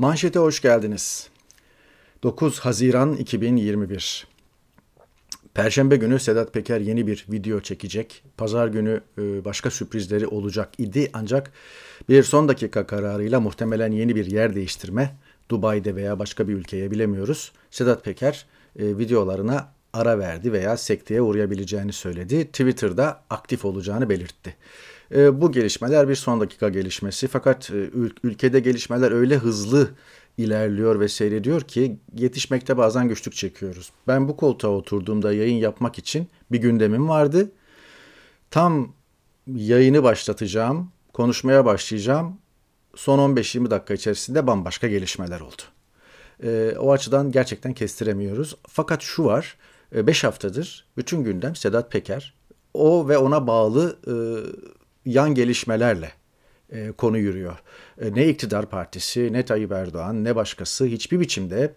Manşete hoş geldiniz. 9 Haziran 2021 Perşembe günü Sedat Peker yeni bir video çekecek. Pazar günü e, başka sürprizleri olacak idi ancak bir son dakika kararıyla muhtemelen yeni bir yer değiştirme Dubai'de veya başka bir ülkeye bilemiyoruz. Sedat Peker e, videolarına ara verdi veya sekteye uğrayabileceğini söyledi. Twitter'da aktif olacağını belirtti. E, bu gelişmeler bir son dakika gelişmesi fakat e, ülkede gelişmeler öyle hızlı ilerliyor ve seyrediyor ki yetişmekte bazen güçlük çekiyoruz. Ben bu koltuğa oturduğumda yayın yapmak için bir gündemim vardı. Tam yayını başlatacağım, konuşmaya başlayacağım. Son 15-20 dakika içerisinde bambaşka gelişmeler oldu. E, o açıdan gerçekten kestiremiyoruz. Fakat şu var, 5 e, haftadır bütün gündem Sedat Peker. O ve ona bağlı e, yan gelişmelerle e, konu yürüyor. E, ne iktidar partisi, ne Tayyip Erdoğan, ne başkası hiçbir biçimde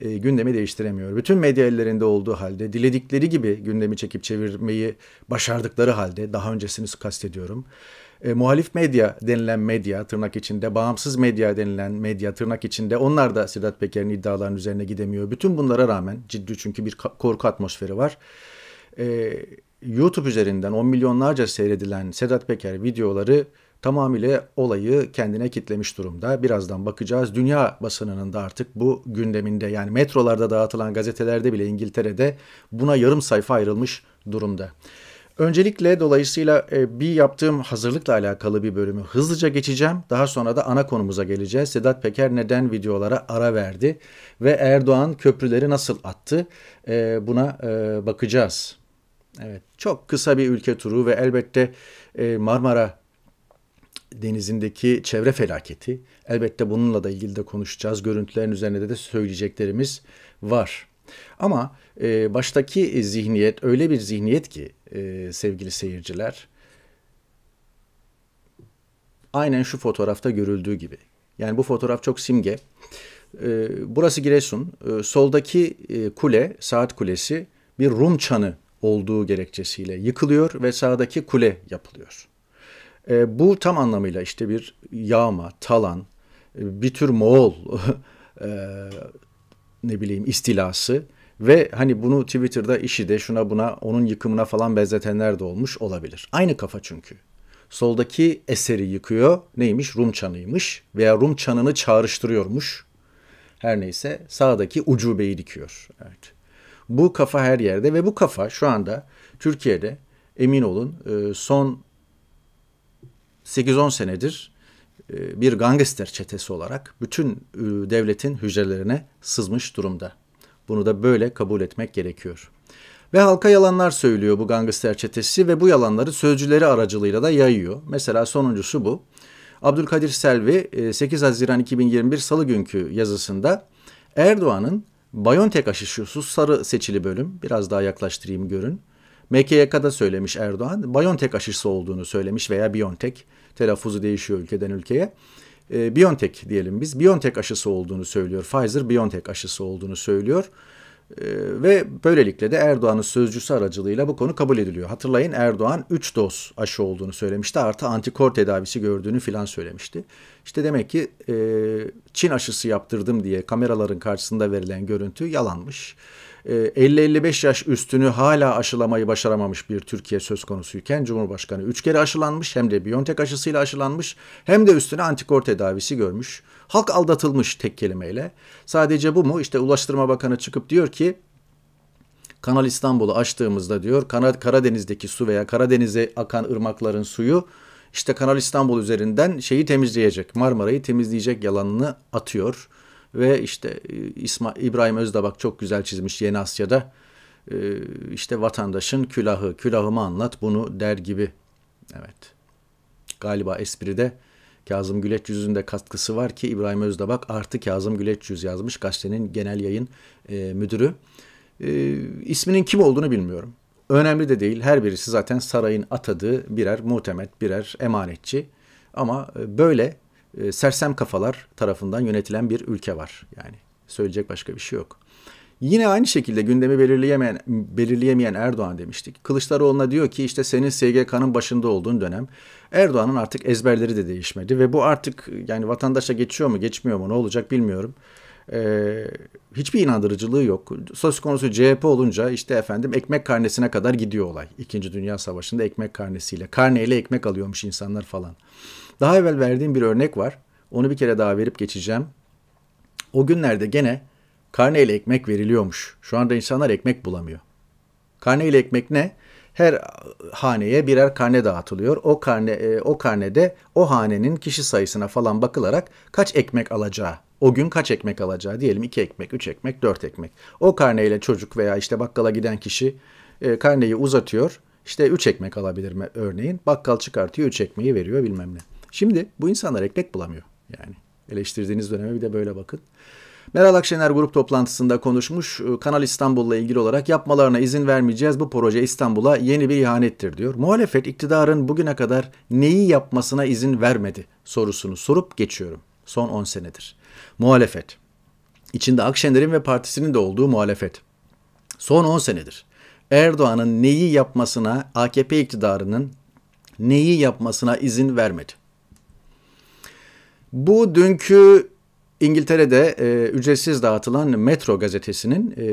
e, gündemi değiştiremiyor. Bütün medya ellerinde olduğu halde diledikleri gibi gündemi çekip çevirmeyi başardıkları halde daha öncesini kastediyorum. E, muhalif medya denilen medya tırnak içinde, bağımsız medya denilen medya tırnak içinde onlar da Sedat Peker'in iddialarının üzerine gidemiyor. Bütün bunlara rağmen ciddi çünkü bir korku atmosferi var. E, YouTube üzerinden 10 milyonlarca seyredilen Sedat Peker videoları tamamıyla olayı kendine kitlemiş durumda. Birazdan bakacağız. Dünya basınının da artık bu gündeminde yani metrolarda dağıtılan gazetelerde bile İngiltere'de buna yarım sayfa ayrılmış durumda. Öncelikle dolayısıyla e, bir yaptığım hazırlıkla alakalı bir bölümü hızlıca geçeceğim. Daha sonra da ana konumuza geleceğiz. Sedat Peker neden videolara ara verdi ve Erdoğan köprüleri nasıl attı e, buna e, bakacağız. Evet, çok kısa bir ülke turu ve elbette e, Marmara Denizi'ndeki çevre felaketi. Elbette bununla da ilgili de konuşacağız. Görüntülerin üzerinde de söyleyeceklerimiz var. Ama e, baştaki zihniyet öyle bir zihniyet ki e, sevgili seyirciler aynen şu fotoğrafta görüldüğü gibi. Yani bu fotoğraf çok simge. E, burası Giresun. E, soldaki e, kule, saat kulesi bir Rum çanı olduğu gerekçesiyle yıkılıyor ve sağdaki kule yapılıyor. E, bu tam anlamıyla işte bir yağma, talan, e, bir tür Moğol e, ne bileyim istilası ve hani bunu Twitter'da işi de şuna buna onun yıkımına falan benzetenler de olmuş olabilir. Aynı kafa çünkü. Soldaki eseri yıkıyor. Neymiş? Rum çanıymış veya Rum çanını çağrıştırıyormuş. Her neyse sağdaki ucubeyi dikiyor. Evet. Bu kafa her yerde ve bu kafa şu anda Türkiye'de emin olun e, son 8-10 senedir e, bir gangster çetesi olarak bütün e, devletin hücrelerine sızmış durumda. Bunu da böyle kabul etmek gerekiyor. Ve halka yalanlar söylüyor bu gangster çetesi ve bu yalanları sözcüleri aracılığıyla da yayıyor. Mesela sonuncusu bu. Abdülkadir Selvi 8 Haziran 2021 Salı günkü yazısında Erdoğan'ın BioNTech aşısı şu sarı seçili bölüm. Biraz daha yaklaştırayım görün. MKYK'da söylemiş Erdoğan. BioNTech aşısı olduğunu söylemiş veya BioNTech. Telaffuzu değişiyor ülkeden ülkeye. E, BioNTech diyelim biz. BioNTech aşısı olduğunu söylüyor. Pfizer BioNTech aşısı olduğunu söylüyor. Ee, ve böylelikle de Erdoğan'ın sözcüsü aracılığıyla bu konu kabul ediliyor. Hatırlayın Erdoğan 3 doz aşı olduğunu söylemişti artı antikor tedavisi gördüğünü filan söylemişti. İşte demek ki e, Çin aşısı yaptırdım diye kameraların karşısında verilen görüntü yalanmış. 50-55 ee, yaş üstünü hala aşılamayı başaramamış bir Türkiye söz konusuyken Cumhurbaşkanı 3 kere aşılanmış hem de Biontech aşısıyla aşılanmış hem de üstüne antikor tedavisi görmüş. Halk aldatılmış tek kelimeyle. Sadece bu mu? İşte Ulaştırma Bakanı çıkıp diyor ki Kanal İstanbul'u açtığımızda diyor Karadeniz'deki su veya Karadeniz'e akan ırmakların suyu işte Kanal İstanbul üzerinden şeyi temizleyecek, Marmara'yı temizleyecek yalanını atıyor ve işte e, İsma, İbrahim Özdabak çok güzel çizmiş Yeni Asya'da e, işte vatandaşın külahı, külahımı anlat bunu der gibi. Evet. Galiba espride Kazım Güleç yüzünde katkısı var ki İbrahim Özdabak artı Kazım Güleç yüz yazmış gazetenin genel yayın e, müdürü. E, isminin kim olduğunu bilmiyorum. Önemli de değil. Her birisi zaten sarayın atadığı birer muhtemet, birer emanetçi. Ama e, böyle e, sersem kafalar tarafından yönetilen bir ülke var. Yani söyleyecek başka bir şey yok. Yine aynı şekilde gündemi belirleyemeyen, belirleyemeyen Erdoğan demiştik. Kılıçdaroğlu'na diyor ki işte senin SGK'nın başında olduğun dönem Erdoğan'ın artık ezberleri de değişmedi ve bu artık yani vatandaşa geçiyor mu geçmiyor mu ne olacak bilmiyorum. Ee, hiçbir inandırıcılığı yok. Söz konusu CHP olunca işte efendim ekmek karnesine kadar gidiyor olay. İkinci Dünya Savaşı'nda ekmek karnesiyle, karneyle ekmek alıyormuş insanlar falan. Daha evvel verdiğim bir örnek var. Onu bir kere daha verip geçeceğim. O günlerde gene karneyle ekmek veriliyormuş. Şu anda insanlar ekmek bulamıyor. Karneyle ekmek ne? Her haneye birer karne dağıtılıyor. O karne e, o karnede o hanenin kişi sayısına falan bakılarak kaç ekmek alacağı o gün kaç ekmek alacağı diyelim 2 ekmek, 3 ekmek, 4 ekmek. O karneyle çocuk veya işte bakkala giden kişi e, karneyi uzatıyor. İşte 3 ekmek alabilir mi örneğin. Bakkal çıkartıyor 3 ekmeği veriyor bilmem ne. Şimdi bu insanlar ekmek bulamıyor yani. Eleştirdiğiniz döneme bir de böyle bakın. Meral Akşener grup toplantısında konuşmuş. Ee, Kanal İstanbul'la ilgili olarak yapmalarına izin vermeyeceğiz. Bu proje İstanbul'a yeni bir ihanettir diyor. Muhalefet iktidarın bugüne kadar neyi yapmasına izin vermedi sorusunu sorup geçiyorum. Son 10 senedir. Muhalefet. İçinde Akşener'in ve partisinin de olduğu muhalefet. Son 10 senedir. Erdoğan'ın neyi yapmasına AKP iktidarının neyi yapmasına izin vermedi. Bu dünkü İngiltere'de e, ücretsiz dağıtılan Metro gazetesinin e,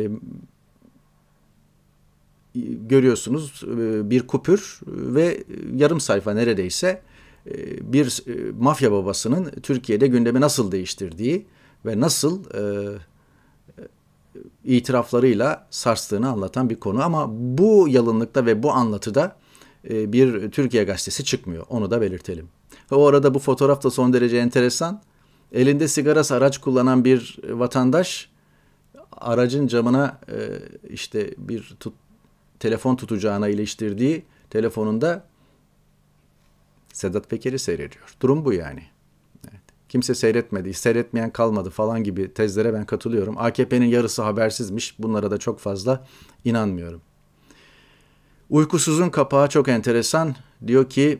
görüyorsunuz e, bir kupür ve yarım sayfa neredeyse e, bir e, mafya babasının Türkiye'de gündemi nasıl değiştirdiği ve nasıl e, e itiraflarıyla sarstığını anlatan bir konu ama bu yalınlıkta ve bu anlatıda e, bir Türkiye gazetesi çıkmıyor. Onu da belirtelim. Ve o arada bu fotoğraf da son derece enteresan. Elinde sigarası araç kullanan bir e, vatandaş aracın camına e, işte bir tut, telefon tutacağına iliştirdiği telefonunda Sedat Peker'i seyrediyor. Durum bu yani. Evet. Kimse seyretmedi, seyretmeyen kalmadı falan gibi tezlere ben katılıyorum. AKP'nin yarısı habersizmiş. Bunlara da çok fazla inanmıyorum. Uykusuzun kapağı çok enteresan. Diyor ki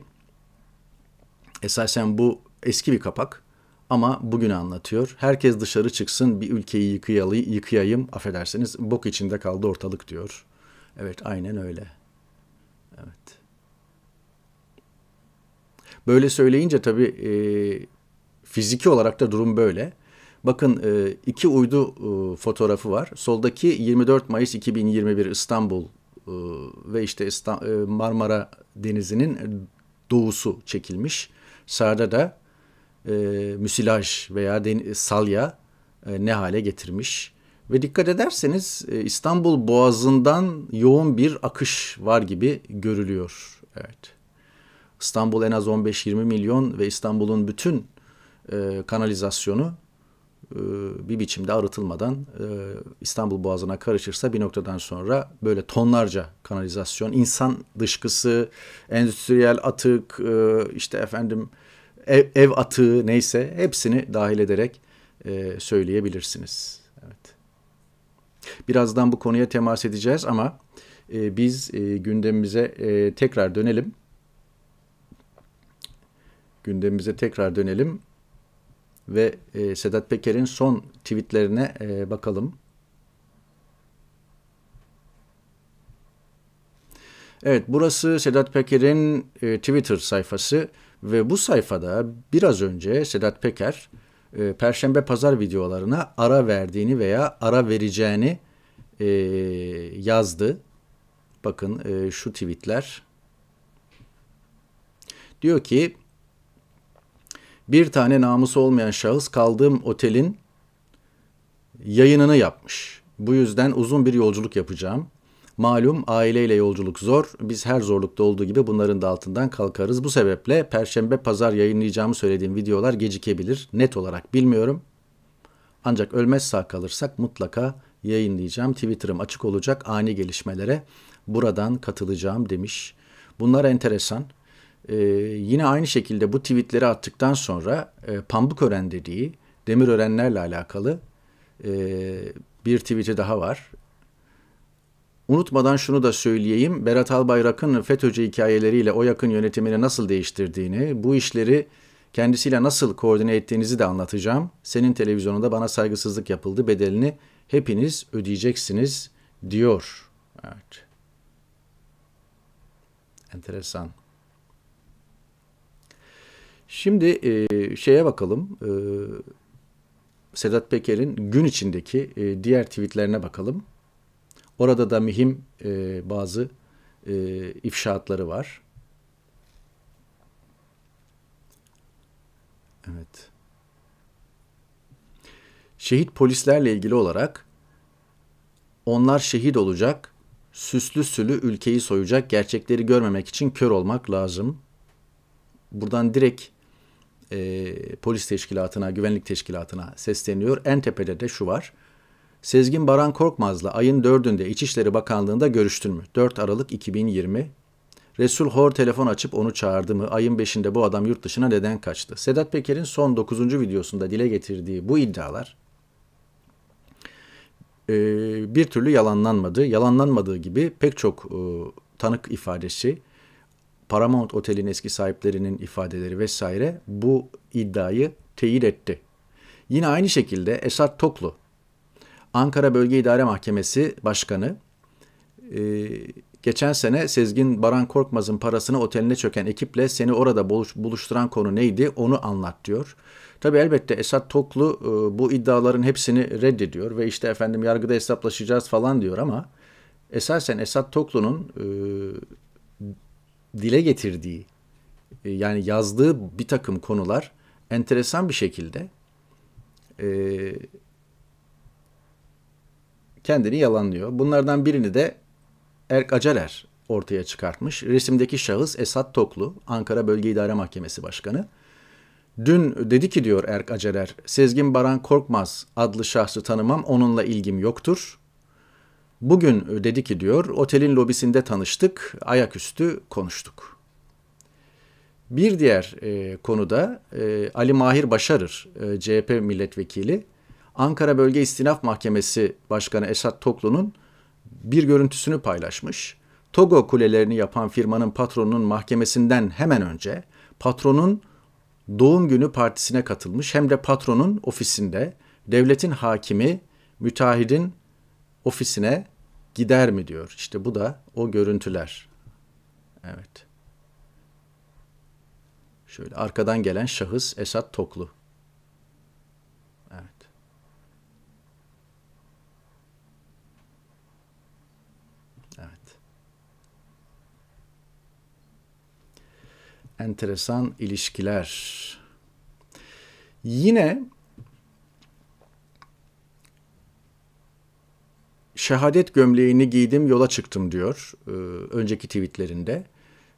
Esasen bu eski bir kapak ama bugünü anlatıyor. Herkes dışarı çıksın bir ülkeyi yıkayalı, yıkayayım affedersiniz bok içinde kaldı ortalık diyor. Evet aynen öyle. Evet. Böyle söyleyince tabii e, fiziki olarak da durum böyle. Bakın e, iki uydu e, fotoğrafı var. Soldaki 24 Mayıs 2021 İstanbul e, ve işte e, Marmara Denizi'nin doğusu çekilmiş. Sağda da e, müsilaj veya den, salya e, ne hale getirmiş. Ve dikkat ederseniz e, İstanbul Boğazı'ndan yoğun bir akış var gibi görülüyor. Evet. İstanbul en az 15-20 milyon ve İstanbul'un bütün e, kanalizasyonu e, bir biçimde arıtılmadan e, İstanbul Boğazı'na karışırsa bir noktadan sonra böyle tonlarca kanalizasyon, insan dışkısı, endüstriyel atık, e, işte efendim ev, ev atığı neyse hepsini dahil ederek e, söyleyebilirsiniz. Evet. Birazdan bu konuya temas edeceğiz ama e, biz e, gündemimize e, tekrar dönelim. Gündemimize tekrar dönelim ve e, Sedat Peker'in son tweetlerine e, bakalım. Evet burası Sedat Peker'in e, Twitter sayfası. Ve bu sayfada biraz önce Sedat Peker e, Perşembe Pazar videolarına ara verdiğini veya ara vereceğini e, yazdı. Bakın e, şu tweetler. Diyor ki bir tane namusu olmayan şahıs kaldığım otelin yayınını yapmış. Bu yüzden uzun bir yolculuk yapacağım. Malum aileyle yolculuk zor. Biz her zorlukta olduğu gibi bunların da altından kalkarız. Bu sebeple perşembe pazar yayınlayacağımı söylediğim videolar gecikebilir. Net olarak bilmiyorum. Ancak ölmez sağ kalırsak mutlaka yayınlayacağım. Twitter'ım açık olacak ani gelişmelere. Buradan katılacağım demiş. Bunlar enteresan. Ee, yine aynı şekilde bu tweetleri attıktan sonra e, Pamukören dediği Demirörenlerle alakalı e, bir tweet'i daha var. Unutmadan şunu da söyleyeyim. Berat Albayrak'ın FETÖ'cü hikayeleriyle o yakın yönetimini nasıl değiştirdiğini, bu işleri kendisiyle nasıl koordine ettiğinizi de anlatacağım. Senin televizyonunda bana saygısızlık yapıldı bedelini hepiniz ödeyeceksiniz diyor. Evet. Enteresan. Şimdi e, şeye bakalım. E, Sedat Peker'in gün içindeki e, diğer tweetlerine bakalım. Orada da mühim e, bazı e, ifşaatları var. Evet. Şehit polislerle ilgili olarak onlar şehit olacak, süslü sülü ülkeyi soyacak, gerçekleri görmemek için kör olmak lazım. Buradan direkt e, polis teşkilatına, güvenlik teşkilatına sesleniyor. En tepede de şu var. Sezgin Baran Korkmaz'la ayın 4'ünde İçişleri Bakanlığı'nda görüştün mü? 4 Aralık 2020. Resul Hor telefon açıp onu çağırdı mı? Ayın 5'inde bu adam yurt dışına neden kaçtı? Sedat Peker'in son 9. videosunda dile getirdiği bu iddialar e, bir türlü yalanlanmadı. Yalanlanmadığı gibi pek çok e, tanık ifadesi, Paramount Otel'in eski sahiplerinin ifadeleri vesaire bu iddiayı teyit etti. Yine aynı şekilde Esat Toklu Ankara Bölge İdare Mahkemesi Başkanı e, geçen sene Sezgin Baran Korkmaz'ın parasını oteline çöken ekiple seni orada buluş, buluşturan konu neydi onu anlat diyor. Tabi elbette Esat Toklu e, bu iddiaların hepsini reddediyor ve işte efendim yargıda hesaplaşacağız falan diyor ama esasen Esat Toklu'nun e, dile getirdiği e, yani yazdığı bir takım konular enteresan bir şekilde eee kendini yalanlıyor. Bunlardan birini de Erk Acarer ortaya çıkartmış. Resimdeki şahıs Esat Toklu, Ankara Bölge İdare Mahkemesi Başkanı. Dün dedi ki diyor Erk Acarer, Sezgin Baran Korkmaz adlı şahsı tanımam, onunla ilgim yoktur. Bugün dedi ki diyor, otelin lobisinde tanıştık, ayaküstü konuştuk. Bir diğer e, konuda e, Ali Mahir Başarır, e, CHP milletvekili, Ankara Bölge İstinaf Mahkemesi Başkanı Esat Toklu'nun bir görüntüsünü paylaşmış. Togo kulelerini yapan firmanın patronunun mahkemesinden hemen önce patronun doğum günü partisine katılmış hem de patronun ofisinde devletin hakimi müteahhidin ofisine gider mi diyor. İşte bu da o görüntüler. Evet. Şöyle arkadan gelen şahıs Esat Toklu. enteresan ilişkiler. Yine şehadet gömleğini giydim yola çıktım diyor e, önceki tweetlerinde.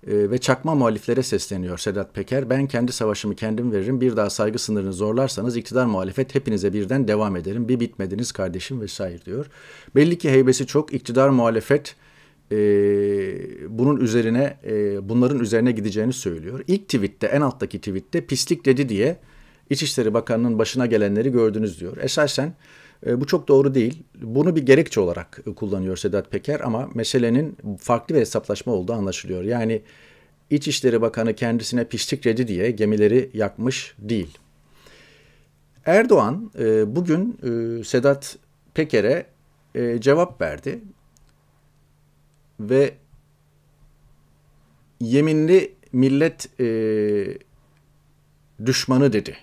E, ve çakma muhaliflere sesleniyor Sedat Peker. Ben kendi savaşımı kendim veririm. Bir daha saygı sınırını zorlarsanız iktidar muhalefet hepinize birden devam ederim. Bir bitmediniz kardeşim vesaire diyor. Belli ki heybesi çok. iktidar muhalefet e, bunun üzerine e, bunların üzerine gideceğini söylüyor. İlk tweette en alttaki tweette pislik dedi diye İçişleri Bakanı'nın başına gelenleri gördünüz diyor. Esasen e, bu çok doğru değil. Bunu bir gerekçe olarak kullanıyor Sedat Peker ama meselenin farklı bir hesaplaşma olduğu anlaşılıyor. Yani İçişleri Bakanı kendisine pislik dedi diye gemileri yakmış değil. Erdoğan e, bugün e, Sedat Peker'e e, cevap verdi ve yeminli millet e, düşmanı dedi.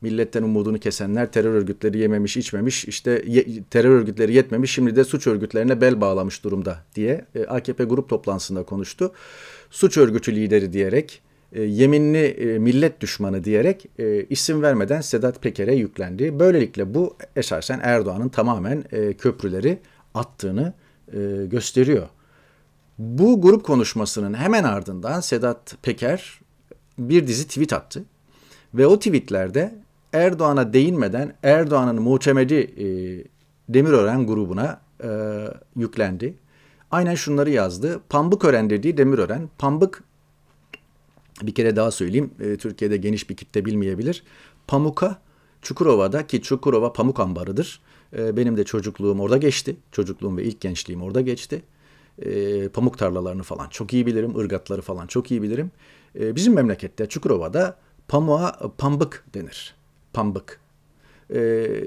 Milletten umudunu kesenler terör örgütleri yememiş içmemiş işte ye, terör örgütleri yetmemiş şimdi de suç örgütlerine bel bağlamış durumda diye e, AKP grup toplantısında konuştu. Suç örgütü lideri diyerek e, yeminli e, millet düşmanı diyerek e, isim vermeden Sedat Peker'e yüklendi. Böylelikle bu esasen Erdoğan'ın tamamen e, köprüleri attığını e, gösteriyor. Bu grup konuşmasının hemen ardından Sedat Peker bir dizi tweet attı. Ve o tweetlerde Erdoğan'a değinmeden Erdoğan'ın muhtemeli e, Demirören grubuna e, yüklendi. Aynen şunları yazdı. Pambıkören dediği Demirören. Pambık bir kere daha söyleyeyim. E, Türkiye'de geniş bir kitle bilmeyebilir. Pamuk'a Çukurova'da ki Çukurova pamuk ambarıdır. Ee, benim de çocukluğum orada geçti. Çocukluğum ve ilk gençliğim orada geçti. Ee, pamuk tarlalarını falan çok iyi bilirim. Irgatları falan çok iyi bilirim. Ee, bizim memlekette Çukurova'da pamuğa pambık denir. Pambık.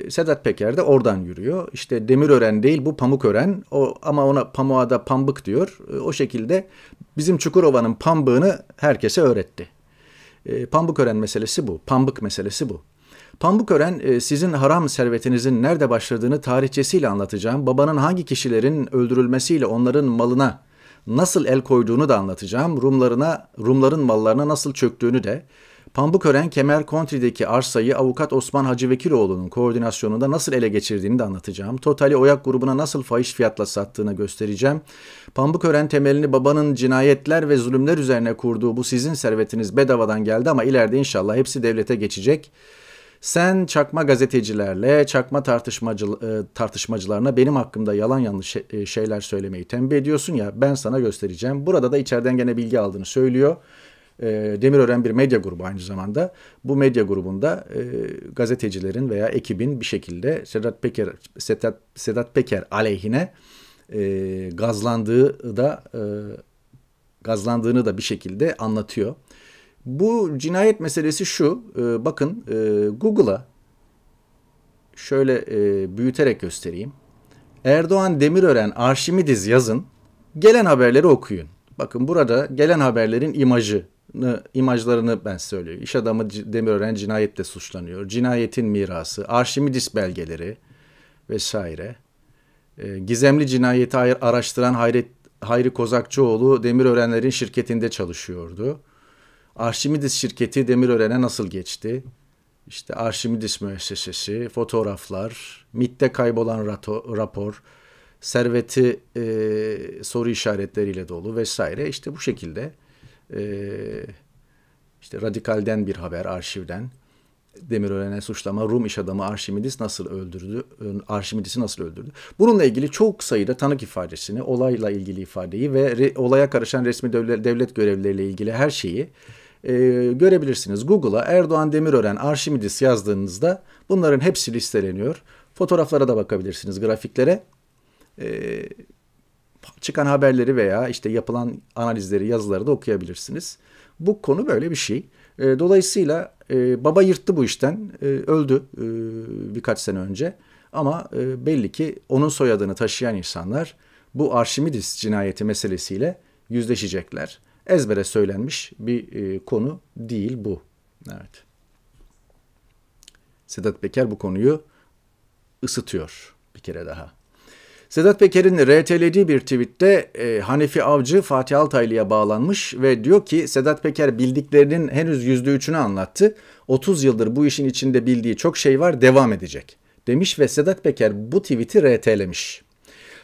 Sedat Peker de oradan yürüyor. İşte demir ören değil bu Pamukören. O ama ona pamuğa da pambık diyor. o şekilde bizim Çukurova'nın pambığını herkese öğretti. Pambuk ören meselesi bu. Pambık meselesi bu. Pambukören e, sizin haram servetinizin nerede başladığını tarihçesiyle anlatacağım. Babanın hangi kişilerin öldürülmesiyle onların malına nasıl el koyduğunu da anlatacağım. Rumlarına, Rumların mallarına nasıl çöktüğünü de. Pambukören Kemer Kontri'deki arsayı avukat Osman Hacı Vekiloğlu'nun koordinasyonunda nasıl ele geçirdiğini de anlatacağım. Totali Oyak grubuna nasıl fahiş fiyatla sattığını göstereceğim. Pambukören temelini babanın cinayetler ve zulümler üzerine kurduğu bu sizin servetiniz bedavadan geldi ama ileride inşallah hepsi devlete geçecek. Sen çakma gazetecilerle, çakma tartışmacı, e, tartışmacılarına benim hakkımda yalan yanlış şey, e, şeyler söylemeyi tembih ediyorsun ya ben sana göstereceğim. Burada da içeriden gene bilgi aldığını söylüyor. E, Demirören bir medya grubu aynı zamanda. Bu medya grubunda gazetecilerin veya ekibin bir şekilde Sedat Peker Sedat, Sedat Peker aleyhine gazlandığı da gazlandığını da bir şekilde anlatıyor. Bu cinayet meselesi şu. E, bakın e, Google'a şöyle e, büyüterek göstereyim. Erdoğan Demirören Arşimidiz yazın. Gelen haberleri okuyun. Bakın burada gelen haberlerin imajı imajlarını ben söylüyorum. İş adamı Demirören cinayette suçlanıyor. Cinayetin mirası, Arşimidis belgeleri vesaire. E, gizemli cinayeti araştıran Hayret, Hayri Kozakçıoğlu Demirörenlerin şirketinde çalışıyordu. Arşimidiz şirketi Demirören'e nasıl geçti? İşte Arşimidis müessesesi, fotoğraflar, MIT'te kaybolan rato, rapor, serveti e, soru işaretleriyle dolu vesaire. İşte bu şekilde e, işte radikalden bir haber arşivden. Demirören'e suçlama Rum iş adamı Arşimidis nasıl öldürdü? E, Arşimidis'i nasıl öldürdü? Bununla ilgili çok sayıda tanık ifadesini, olayla ilgili ifadeyi ve re, olaya karışan resmi devlet, devlet görevlileriyle ilgili her şeyi e, görebilirsiniz. Google'a Erdoğan Demirören Arşimidis yazdığınızda bunların hepsi listeleniyor. Fotoğraflara da bakabilirsiniz, grafiklere. E, çıkan haberleri veya işte yapılan analizleri, yazıları da okuyabilirsiniz. Bu konu böyle bir şey. E, dolayısıyla e, baba yırttı bu işten, e, öldü e, birkaç sene önce. Ama e, belli ki onun soyadını taşıyan insanlar bu Arşimidis cinayeti meselesiyle yüzleşecekler ezbere söylenmiş bir e, konu değil bu. Evet. Sedat Peker bu konuyu ısıtıyor bir kere daha. Sedat Peker'in RT'lediği bir tweette e, Hanefi Avcı Fatih Altaylı'ya bağlanmış ve diyor ki Sedat Peker bildiklerinin henüz yüzde üçünü anlattı. 30 yıldır bu işin içinde bildiği çok şey var devam edecek demiş ve Sedat Peker bu tweet'i RT'lemiş.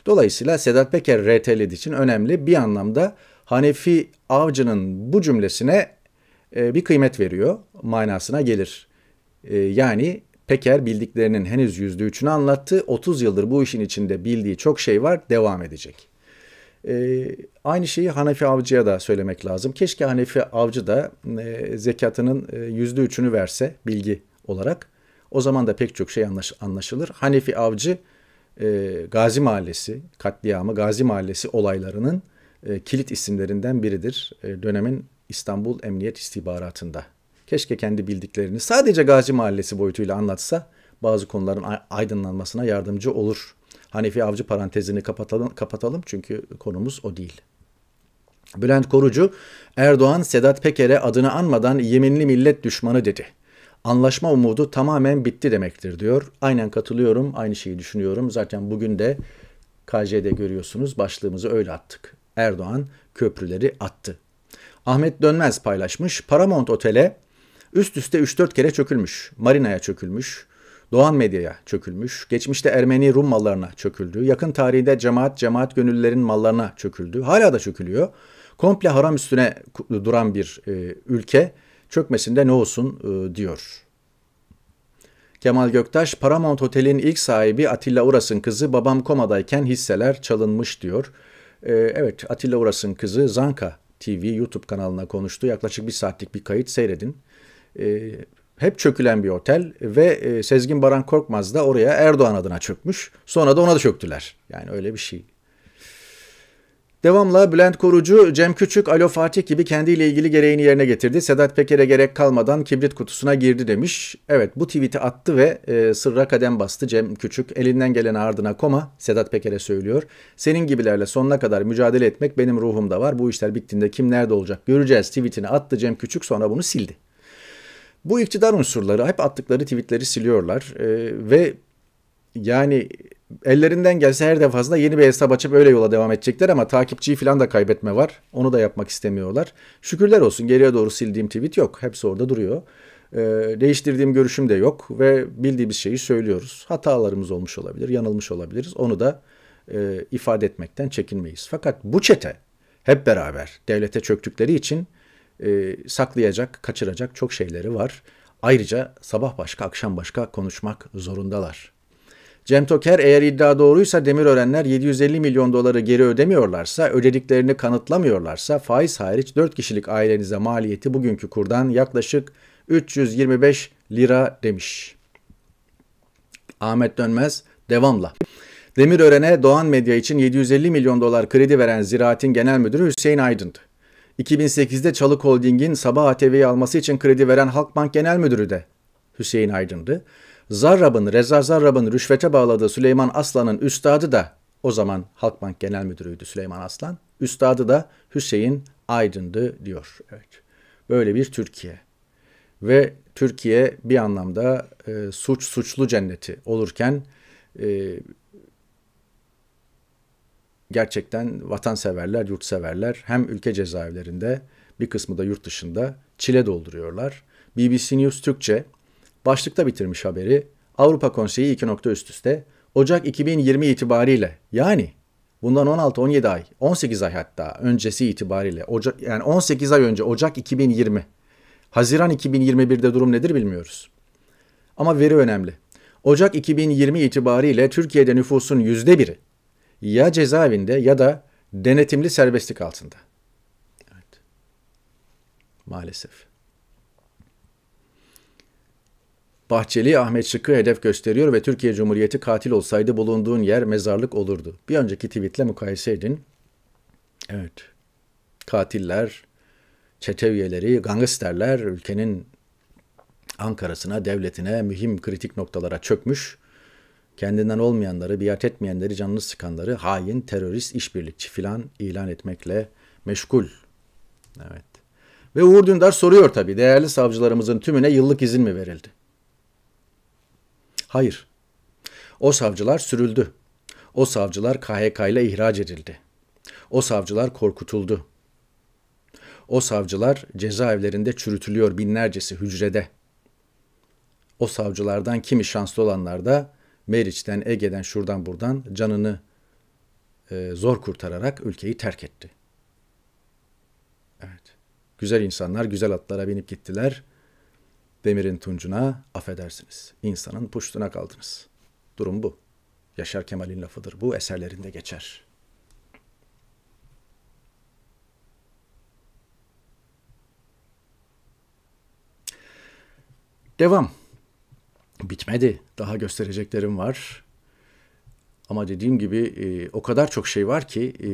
Dolayısıyla Sedat Peker RT'lediği için önemli bir anlamda Hanefi Avcı'nın bu cümlesine e, bir kıymet veriyor manasına gelir. E, yani Peker bildiklerinin henüz yüzde üçünü anlattı. 30 yıldır bu işin içinde bildiği çok şey var devam edecek. E, aynı şeyi Hanefi Avcı'ya da söylemek lazım. Keşke Hanefi Avcı da zekatının yüzde üçünü verse bilgi olarak. O zaman da pek çok şey anlaşılır. Hanefi Avcı Gazi Mahallesi katliamı, Gazi Mahallesi olaylarının e, kilit isimlerinden biridir e, dönemin İstanbul Emniyet İstihbaratı'nda. Keşke kendi bildiklerini sadece Gazi Mahallesi boyutuyla anlatsa bazı konuların aydınlanmasına yardımcı olur. Hanefi Avcı parantezini kapatalım, kapatalım çünkü konumuz o değil. Bülent Korucu, Erdoğan Sedat Peker'e adını anmadan yeminli millet düşmanı dedi. Anlaşma umudu tamamen bitti demektir diyor. Aynen katılıyorum, aynı şeyi düşünüyorum. Zaten bugün de KJ'de görüyorsunuz başlığımızı öyle attık. Erdoğan köprüleri attı. Ahmet Dönmez paylaşmış. Paramount Otel'e üst üste 3-4 kere çökülmüş. Marina'ya çökülmüş. Doğan Medya'ya çökülmüş, geçmişte Ermeni Rum mallarına çöküldü, yakın tarihinde cemaat cemaat gönüllerin mallarına çöküldü, hala da çökülüyor. Komple haram üstüne duran bir e, ülke çökmesinde ne olsun e, diyor. Kemal Göktaş, Paramount Otel'in ilk sahibi Atilla Uras'ın kızı babam komadayken hisseler çalınmış diyor. E, evet Atilla Uras'ın kızı Zanka TV YouTube kanalına konuştu. Yaklaşık bir saatlik bir kayıt seyredin. E, hep çökülen bir otel ve e, Sezgin Baran Korkmaz da oraya Erdoğan adına çökmüş. Sonra da ona da çöktüler. Yani öyle bir şey. Devamla Bülent Korucu, Cem Küçük, Alo Fatih gibi kendiyle ilgili gereğini yerine getirdi. Sedat Peker'e gerek kalmadan kibrit kutusuna girdi demiş. Evet bu tweet'i attı ve e, sırra kadem bastı Cem Küçük. Elinden gelen ardına koma Sedat Peker'e söylüyor. Senin gibilerle sonuna kadar mücadele etmek benim ruhumda var. Bu işler bittiğinde kim nerede olacak göreceğiz tweet'ini attı Cem Küçük sonra bunu sildi. Bu iktidar unsurları hep attıkları tweetleri siliyorlar e, ve yani ellerinden gelse her defasında yeni bir hesap açıp öyle yola devam edecekler ama takipçiyi falan da kaybetme var. Onu da yapmak istemiyorlar. Şükürler olsun geriye doğru sildiğim tweet yok. Hepsi orada duruyor. Ee, değiştirdiğim görüşüm de yok ve bildiğimiz şeyi söylüyoruz. Hatalarımız olmuş olabilir, yanılmış olabiliriz. Onu da e, ifade etmekten çekinmeyiz. Fakat bu çete hep beraber devlete çöktükleri için e, saklayacak, kaçıracak çok şeyleri var. Ayrıca sabah başka, akşam başka konuşmak zorundalar. Cem Toker eğer iddia doğruysa Demirörenler 750 milyon doları geri ödemiyorlarsa, ödediklerini kanıtlamıyorlarsa faiz hariç 4 kişilik ailenize maliyeti bugünkü kurdan yaklaşık 325 lira demiş. Ahmet Dönmez devamla. Demirören'e Doğan Medya için 750 milyon dolar kredi veren Ziraat'in genel müdürü Hüseyin Aydın'dı. 2008'de Çalık Holding'in Sabah ATV'yi alması için kredi veren Halkbank Genel Müdürü de Hüseyin Aydın'dı. Zarrab'ın, Reza Zarrab'ın rüşvete bağladığı Süleyman Aslan'ın üstadı da o zaman Halkbank Genel Müdürü'ydü Süleyman Aslan. Üstadı da Hüseyin Aydın'dı diyor. Evet. Böyle bir Türkiye. Ve Türkiye bir anlamda e, suç suçlu cenneti olurken e, gerçekten vatanseverler, yurtseverler hem ülke cezaevlerinde bir kısmı da yurt dışında çile dolduruyorlar. BBC News Türkçe başlıkta bitirmiş haberi. Avrupa Konseyi 2 nokta üst üste Ocak 2020 itibariyle yani bundan 16-17 ay 18 ay hatta öncesi itibariyle Ocak, yani 18 ay önce Ocak 2020 Haziran 2021'de durum nedir bilmiyoruz. Ama veri önemli. Ocak 2020 itibariyle Türkiye'de nüfusun yüzde biri ya cezaevinde ya da denetimli serbestlik altında. Evet. Maalesef. Bahçeli Ahmet Şık'ı hedef gösteriyor ve Türkiye Cumhuriyeti katil olsaydı bulunduğun yer mezarlık olurdu. Bir önceki tweetle mukayese edin. Evet. Katiller, çete üyeleri, gangsterler ülkenin Ankara'sına, devletine, mühim kritik noktalara çökmüş. Kendinden olmayanları, biat etmeyenleri, canını sıkanları hain, terörist, işbirlikçi filan ilan etmekle meşgul. Evet. Ve Uğur Dündar soruyor tabii değerli savcılarımızın tümüne yıllık izin mi verildi? Hayır. O savcılar sürüldü. O savcılar KHK ile ihraç edildi. O savcılar korkutuldu. O savcılar cezaevlerinde çürütülüyor binlercesi hücrede. O savcılardan kimi şanslı olanlar da Meriç'ten, Ege'den, şuradan buradan canını e, zor kurtararak ülkeyi terk etti. Evet. Güzel insanlar güzel atlara binip gittiler. Demir'in tuncuna affedersiniz. İnsanın puştuna kaldınız. Durum bu. Yaşar Kemal'in lafıdır. Bu eserlerinde geçer. Devam. Bitmedi. Daha göstereceklerim var. Ama dediğim gibi e, o kadar çok şey var ki e,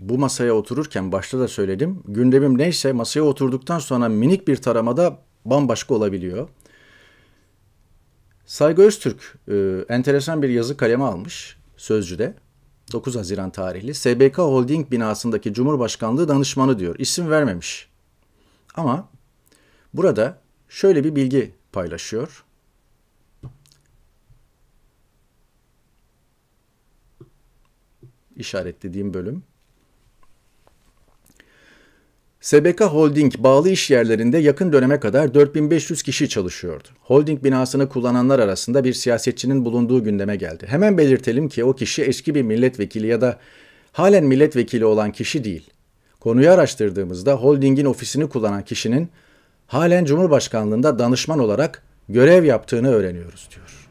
bu masaya otururken başta da söyledim. Gündemim neyse masaya oturduktan sonra minik bir taramada bambaşka olabiliyor. Saygı Öztürk e, enteresan bir yazı kaleme almış Sözcü'de. 9 Haziran tarihli SBK Holding binasındaki Cumhurbaşkanlığı danışmanı diyor. İsim vermemiş. Ama burada şöyle bir bilgi paylaşıyor. İşaretlediğim bölüm. SBK Holding bağlı iş yerlerinde yakın döneme kadar 4500 kişi çalışıyordu. Holding binasını kullananlar arasında bir siyasetçinin bulunduğu gündeme geldi. Hemen belirtelim ki o kişi eski bir milletvekili ya da halen milletvekili olan kişi değil. Konuyu araştırdığımızda holdingin ofisini kullanan kişinin halen Cumhurbaşkanlığında danışman olarak görev yaptığını öğreniyoruz diyor.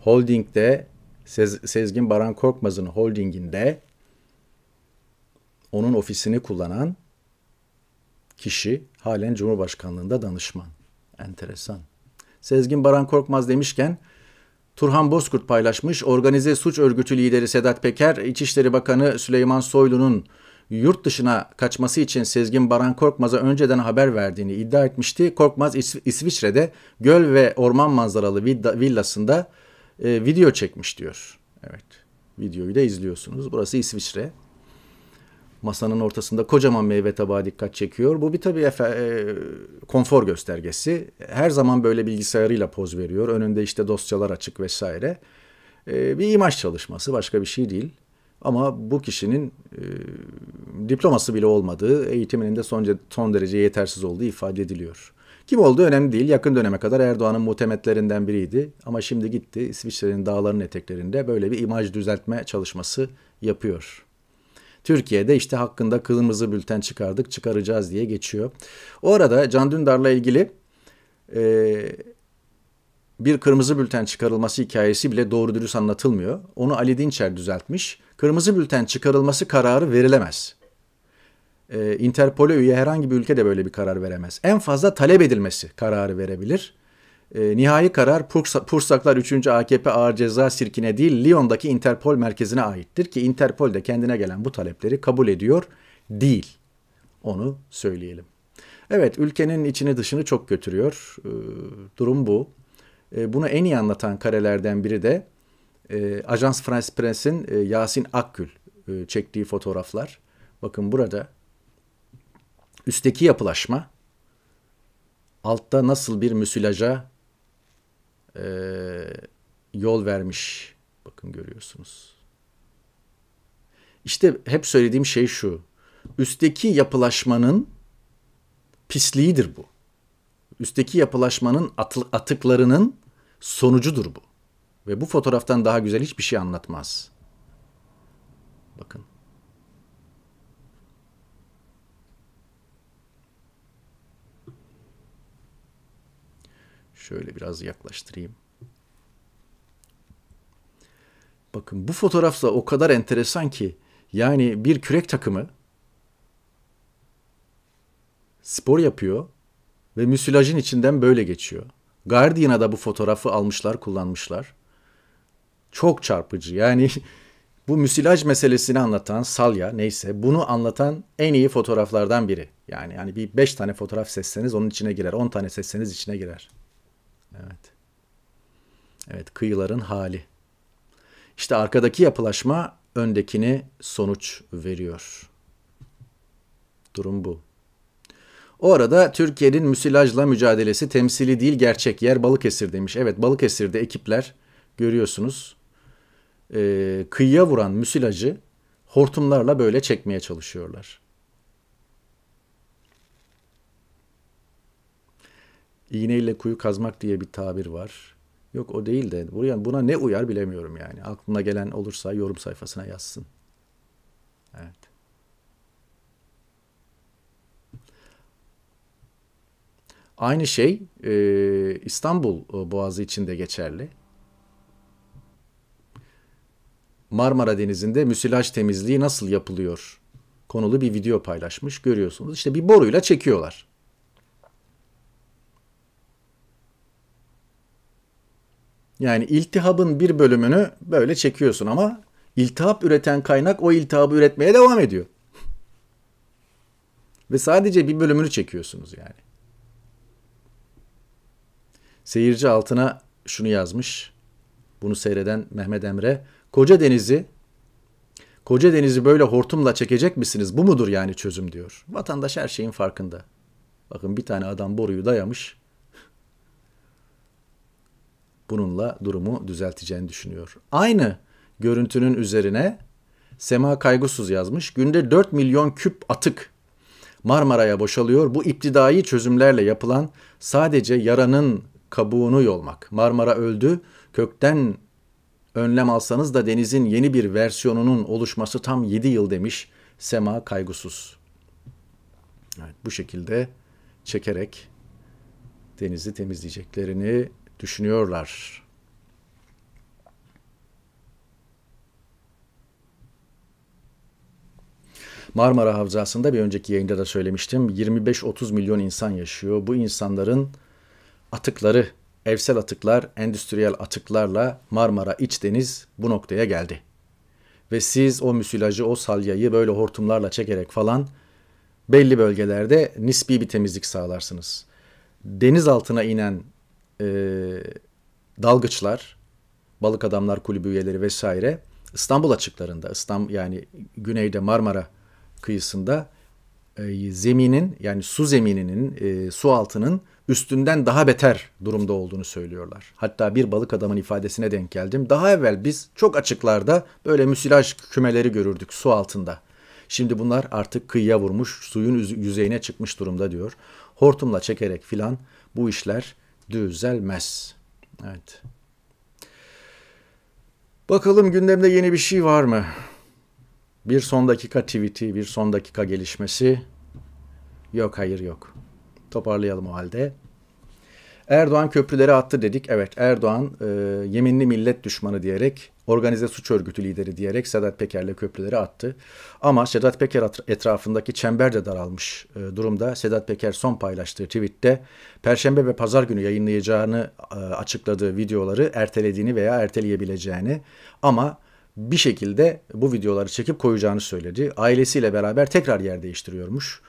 Holding'de Sez, Sezgin Baran Korkmaz'ın holdinginde onun ofisini kullanan kişi halen Cumhurbaşkanlığında danışman. Enteresan. Sezgin Baran Korkmaz demişken Turhan Bozkurt paylaşmış. Organize suç örgütü lideri Sedat Peker, İçişleri Bakanı Süleyman Soylu'nun yurt dışına kaçması için Sezgin Baran Korkmaz'a önceden haber verdiğini iddia etmişti. Korkmaz İs- İsviçre'de göl ve orman manzaralı villasında e, video çekmiş diyor. Evet videoyu da izliyorsunuz. Burası İsviçre masanın ortasında kocaman meyve tabağı dikkat çekiyor. Bu bir tabii efe, e, konfor göstergesi. Her zaman böyle bilgisayarıyla poz veriyor. Önünde işte dosyalar açık vesaire. E, bir imaj çalışması başka bir şey değil. Ama bu kişinin e, diploması bile olmadığı, eğitiminin de son, son derece yetersiz olduğu ifade ediliyor. Kim olduğu önemli değil. Yakın döneme kadar Erdoğan'ın muhtemetlerinden biriydi. Ama şimdi gitti İsviçre'nin dağların eteklerinde böyle bir imaj düzeltme çalışması yapıyor. Türkiye'de işte hakkında kırmızı bülten çıkardık çıkaracağız diye geçiyor. O arada Can Dündar'la ilgili e, bir kırmızı bülten çıkarılması hikayesi bile doğru dürüst anlatılmıyor. Onu Ali Dinçer düzeltmiş. Kırmızı bülten çıkarılması kararı verilemez. Ee, Interpol'e üye herhangi bir ülke de böyle bir karar veremez. En fazla talep edilmesi kararı verebilir. E, nihai karar Pursaklar 3. AKP Ağır Ceza Sirki'ne değil Lyon'daki Interpol merkezine aittir ki Interpol de kendine gelen bu talepleri kabul ediyor değil. Onu söyleyelim. Evet ülkenin içini dışını çok götürüyor. E, durum bu. E, bunu en iyi anlatan karelerden biri de e, Ajans France Presse'in e, Yasin Akgül e, çektiği fotoğraflar. Bakın burada üstteki yapılaşma altta nasıl bir müsilaja e, yol vermiş. Bakın görüyorsunuz. İşte hep söylediğim şey şu. Üstteki yapılaşmanın pisliğidir bu. Üstteki yapılaşmanın atıklarının sonucudur bu. Ve bu fotoğraftan daha güzel hiçbir şey anlatmaz. Bakın. Şöyle biraz yaklaştırayım. Bakın bu fotoğraf o kadar enteresan ki yani bir kürek takımı spor yapıyor ve müsilajın içinden böyle geçiyor. Guardian'a da bu fotoğrafı almışlar, kullanmışlar. Çok çarpıcı. Yani bu müsilaj meselesini anlatan Salya neyse bunu anlatan en iyi fotoğraflardan biri. Yani yani bir 5 tane fotoğraf seçseniz onun içine girer. 10 tane seçseniz içine girer. Evet. Evet kıyıların hali. İşte arkadaki yapılaşma öndekini sonuç veriyor. Durum bu. O arada Türkiye'nin müsilajla mücadelesi temsili değil gerçek yer Balıkesir demiş. Evet Balıkesir'de ekipler görüyorsunuz e, kıyıya vuran müsilajı hortumlarla böyle çekmeye çalışıyorlar. iğneyle kuyu kazmak diye bir tabir var. Yok o değil de buraya buna ne uyar bilemiyorum yani. Aklına gelen olursa yorum sayfasına yazsın. Evet. Aynı şey e, İstanbul e, Boğazı için de geçerli. Marmara Denizi'nde müsilaj temizliği nasıl yapılıyor konulu bir video paylaşmış görüyorsunuz. işte bir boruyla çekiyorlar. Yani iltihabın bir bölümünü böyle çekiyorsun ama iltihap üreten kaynak o iltihabı üretmeye devam ediyor. Ve sadece bir bölümünü çekiyorsunuz yani. Seyirci altına şunu yazmış. Bunu seyreden Mehmet Emre. Koca denizi Koca denizi böyle hortumla çekecek misiniz? Bu mudur yani çözüm diyor. Vatandaş her şeyin farkında. Bakın bir tane adam boruyu dayamış bununla durumu düzelteceğini düşünüyor. Aynı görüntünün üzerine Sema Kaygısız yazmış. Günde 4 milyon küp atık Marmara'ya boşalıyor. Bu iptidai çözümlerle yapılan sadece yaranın kabuğunu yolmak. Marmara öldü. Kökten önlem alsanız da denizin yeni bir versiyonunun oluşması tam 7 yıl demiş Sema Kaygısız. Evet, bu şekilde çekerek denizi temizleyeceklerini düşünüyorlar. Marmara Havzası'nda bir önceki yayında da söylemiştim. 25-30 milyon insan yaşıyor. Bu insanların atıkları, evsel atıklar, endüstriyel atıklarla Marmara iç deniz bu noktaya geldi. Ve siz o müsilajı, o salyayı böyle hortumlarla çekerek falan belli bölgelerde nispi bir temizlik sağlarsınız. Deniz altına inen e, dalgıçlar, balık adamlar kulübü üyeleri vesaire İstanbul açıklarında, İstanbul yani güneyde Marmara kıyısında e, zeminin yani su zemininin, e, su altının üstünden daha beter durumda olduğunu söylüyorlar. Hatta bir balık adamın ifadesine denk geldim. Daha evvel biz çok açıklarda böyle müsilaj kümeleri görürdük su altında. Şimdi bunlar artık kıyıya vurmuş, suyun yüzeyine çıkmış durumda diyor. Hortumla çekerek filan bu işler düzelmez. Evet. Bakalım gündemde yeni bir şey var mı? Bir son dakika tweet'i, bir son dakika gelişmesi. Yok hayır yok. Toparlayalım o halde. Erdoğan köprüleri attı dedik. Evet Erdoğan e, yeminli millet düşmanı diyerek organize suç örgütü lideri diyerek Sedat Peker'le köprüleri attı. Ama Sedat Peker etrafındaki çember de daralmış e, durumda. Sedat Peker son paylaştığı tweette Perşembe ve Pazar günü yayınlayacağını e, açıkladığı videoları ertelediğini veya erteleyebileceğini ama bir şekilde bu videoları çekip koyacağını söyledi. Ailesiyle beraber tekrar yer değiştiriyormuş.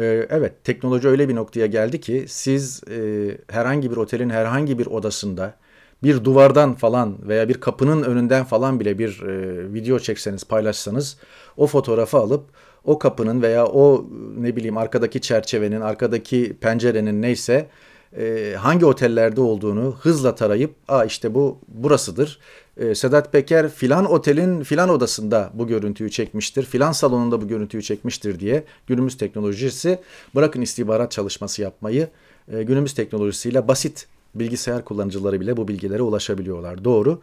Ee, evet teknoloji öyle bir noktaya geldi ki siz e, herhangi bir otelin herhangi bir odasında bir duvardan falan veya bir kapının önünden falan bile bir e, video çekseniz paylaşsanız o fotoğrafı alıp o kapının veya o ne bileyim arkadaki çerçevenin arkadaki pencerenin neyse e, hangi otellerde olduğunu hızla tarayıp a işte bu burasıdır ee, Sedat Peker filan otelin filan odasında bu görüntüyü çekmiştir, filan salonunda bu görüntüyü çekmiştir diye günümüz teknolojisi bırakın istihbarat çalışması yapmayı e, günümüz teknolojisiyle basit bilgisayar kullanıcıları bile bu bilgilere ulaşabiliyorlar. Doğru.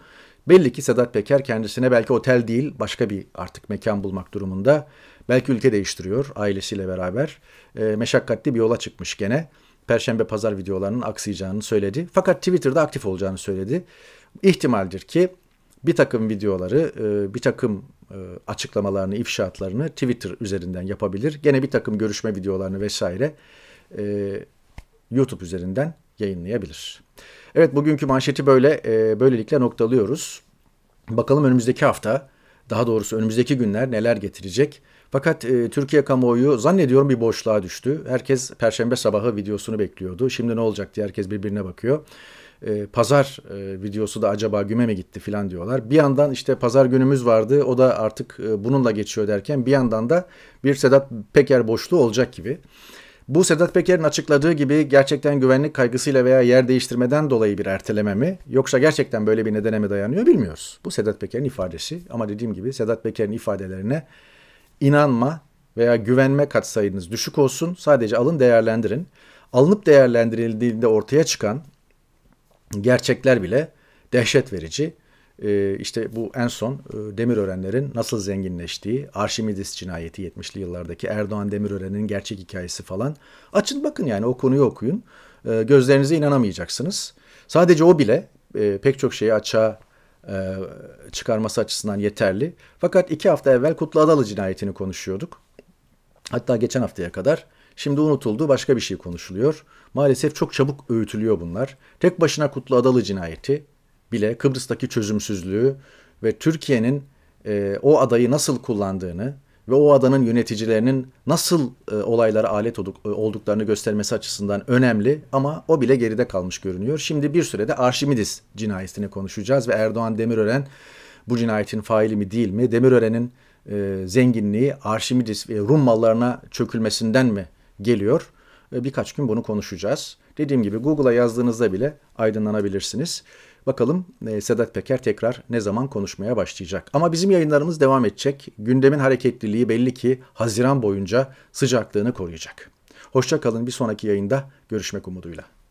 Belli ki Sedat Peker kendisine belki otel değil başka bir artık mekan bulmak durumunda. Belki ülke değiştiriyor ailesiyle beraber. E, meşakkatli bir yola çıkmış gene. Perşembe pazar videolarının aksayacağını söyledi. Fakat Twitter'da aktif olacağını söyledi. İhtimaldir ki bir takım videoları, e, bir takım e, açıklamalarını, ifşaatlarını Twitter üzerinden yapabilir. Gene bir takım görüşme videolarını vesaire e, YouTube üzerinden yayınlayabilir. Evet bugünkü manşeti böyle böylelikle noktalıyoruz. Bakalım önümüzdeki hafta daha doğrusu önümüzdeki günler neler getirecek. Fakat e, Türkiye kamuoyu zannediyorum bir boşluğa düştü. Herkes perşembe sabahı videosunu bekliyordu. Şimdi ne olacak diye herkes birbirine bakıyor e, pazar e, videosu da acaba güme mi gitti filan diyorlar. Bir yandan işte pazar günümüz vardı o da artık e, bununla geçiyor derken bir yandan da bir Sedat Peker boşluğu olacak gibi. Bu Sedat Peker'in açıkladığı gibi gerçekten güvenlik kaygısıyla veya yer değiştirmeden dolayı bir erteleme mi yoksa gerçekten böyle bir nedene mi dayanıyor bilmiyoruz. Bu Sedat Peker'in ifadesi ama dediğim gibi Sedat Peker'in ifadelerine inanma veya güvenme katsayınız düşük olsun sadece alın değerlendirin. Alınıp değerlendirildiğinde ortaya çıkan gerçekler bile dehşet verici. Ee, işte bu en son e, Demirörenlerin nasıl zenginleştiği, Arşimidis cinayeti 70'li yıllardaki Erdoğan Demirören'in gerçek hikayesi falan. Açın bakın yani o konuyu okuyun. Ee, gözlerinize inanamayacaksınız. Sadece o bile e, pek çok şeyi açığa e, çıkarması açısından yeterli. Fakat iki hafta evvel Kutlu Adalı cinayetini konuşuyorduk. Hatta geçen haftaya kadar Şimdi unutuldu başka bir şey konuşuluyor. Maalesef çok çabuk öğütülüyor bunlar. Tek başına Kutlu Adalı cinayeti bile Kıbrıs'taki çözümsüzlüğü ve Türkiye'nin e, o adayı nasıl kullandığını ve o adanın yöneticilerinin nasıl e, olaylara alet olduk, e, olduklarını göstermesi açısından önemli ama o bile geride kalmış görünüyor. Şimdi bir sürede Arşimidis cinayetini konuşacağız ve Erdoğan Demirören bu cinayetin faili mi değil mi? Demirören'in e, zenginliği Arşimidis ve Rum mallarına çökülmesinden mi geliyor. E, birkaç gün bunu konuşacağız. Dediğim gibi Google'a yazdığınızda bile aydınlanabilirsiniz. Bakalım e, Sedat Peker tekrar ne zaman konuşmaya başlayacak. Ama bizim yayınlarımız devam edecek. Gündemin hareketliliği belli ki Haziran boyunca sıcaklığını koruyacak. Hoşçakalın bir sonraki yayında görüşmek umuduyla.